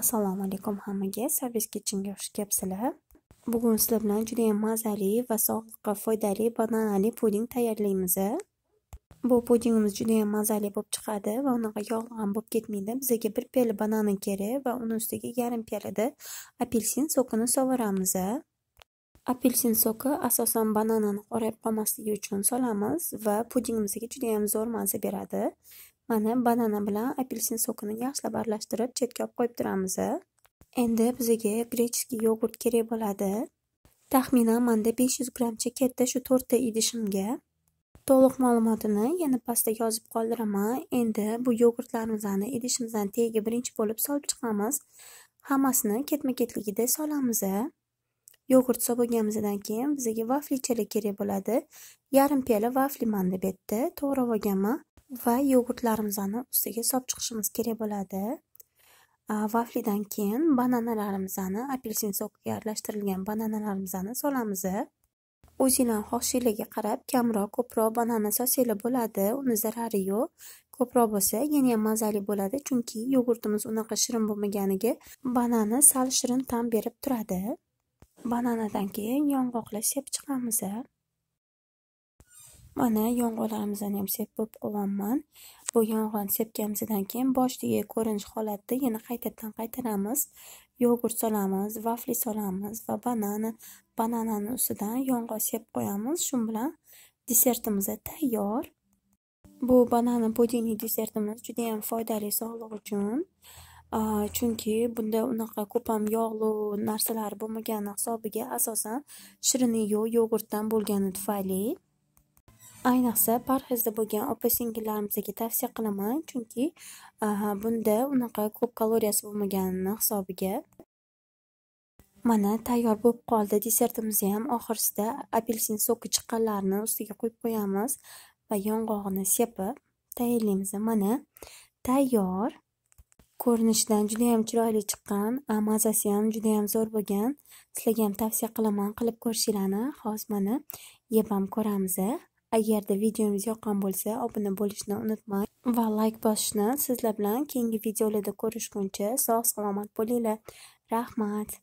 assalomu alaykum hammaga servis kitchenga xush kelibsizlar bugun sizlar bilan juda mazali va sog'liqqa foydali bananali puding tayyorlaymiz bu pudingimiz juda mazali bo'lib chiqadi va unaqa yog'lan bo'lib ketmaydi bizga bir piyola banana kerak va uni ustiga yarim piyolada apelsin sokini sovuramiz apelsin soki asosan bananani qorayib qolmasligi uchun solamiz va pudingimizga juda zo'r maza beradi Mana banana bilan apelsin sokini yaxshilab aralashtirib, olib qo'yib turamiz Endi bizga grechskiy yogurt kerak bo'ladi. Taxminan menda 500 grammcha ketdi shu to'rtta idishimga. To'liq ma'lumotini yana pastda yozib qoldiraman. Endi bu yogurtlarimizni idishimizdan tagiga birinchi bo'lib solib chiqamiz. Hammasini ketma-ketligida solamiz. Yogurt so'baganimizdan keyin bizga vafli chelik kerak bo'ladi. Yarim piyola vafli manda bu yerda to'g'rab olganman. va yogurtlarimizni ustiga solib chiqishimiz kerak bo'ladi vaflidan keyin bananalarimizni apelsin sokiga aralashtirilgan bananalarimizni solamiz o'zinglarni xohishinglarga qarab kamroq ko'proq banana solsanglar bo'ladi uni zarari yo'q ko'proq bo'lsa yana ham mazali bo'ladi chunki yogurtimiz unaqa shirin bo'lmaganiga banana sal shirin ta'm berib turadi bananadan keyin yong'oqlar sepib chiqamiz Mana yong'oqlarimizni ham sepib qo'yganman. Bu yong'oqni sepganimizdan keyin boshdagi ko'rinish holatda yana qaytadan qaytaramiz. Yogurt solamiz, vafli solamiz va banana, bananani ustidan yong'oq sepib qo'yamiz. Shu bilan desertimiz tayyor. Bu banana pudingli desertimiz juda ham foydali sog'liq uchun. chunki bunda unaqa ko'p ham yog'li narsalar bo'lmagani hisobiga asosan shirin yo'q yogurtdan bo'lgani tufayli ayniqsa parhezda bo'lgan opa singillarimizga tavsiya qilaman chunki bunda unaqa ko'p kaloriyasi bo'lmaganini hisobiga mana tayyor bo'lib qoldi desertimizni ham oxirida apelsin soki chiqqanlarini ustiga qo'yib qo'yamiz va yong'og'ini sepib tayyorlaymiz mana tayyor ko'rinishidan yam chiroyli chiqqan mazasi ham juda yam zo'r bo'lgan sizlarga ham tavsiya qilaman qilib ko'rishinglarni hozir mana yeb ham ko'ramiz Agarda videomiz yoqqan bo'lsa, obuna bo'lishni unutmang va like bosishni sizlar bilan keyingi videolarda ko'rishguncha sog' salomat bo'linglar. Rahmat.